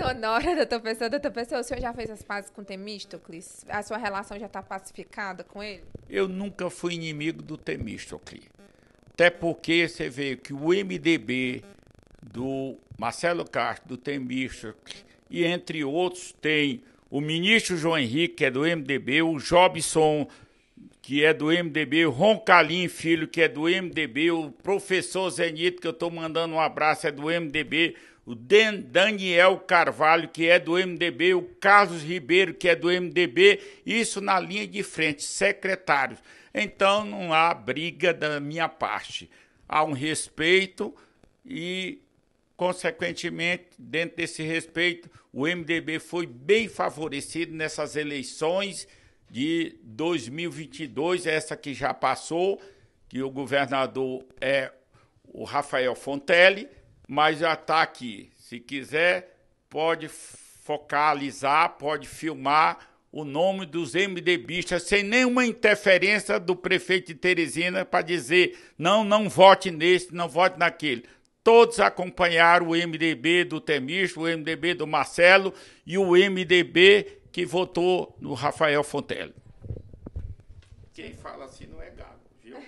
sonora da tua pessoa, da tua pessoa. O senhor já fez as pazes com Temístocles? A sua relação já está pacificada com ele? Eu nunca fui inimigo do Temístocles. Até porque você vê que o MDB do Marcelo Castro, do Temístocles, e entre outros tem o ministro João Henrique, que é do MDB, o Jobson que é do MDB, o Roncalim Filho, que é do MDB, o professor Zenito, que eu estou mandando um abraço, é do MDB, o Dan Daniel Carvalho, que é do MDB, o Carlos Ribeiro, que é do MDB, isso na linha de frente, secretários. Então não há briga da minha parte. Há um respeito e, consequentemente, dentro desse respeito, o MDB foi bem favorecido nessas eleições de 2022, essa que já passou, que o governador é o Rafael Fontelli, mas já está aqui. Se quiser, pode focalizar, pode filmar o nome dos MDBistas sem nenhuma interferência do prefeito de Teresina para dizer não, não vote nesse, não vote naquele todos acompanharam o MDB do Temisto, o MDB do Marcelo e o MDB que votou no Rafael Fontelli. Quem fala assim não é gago, viu?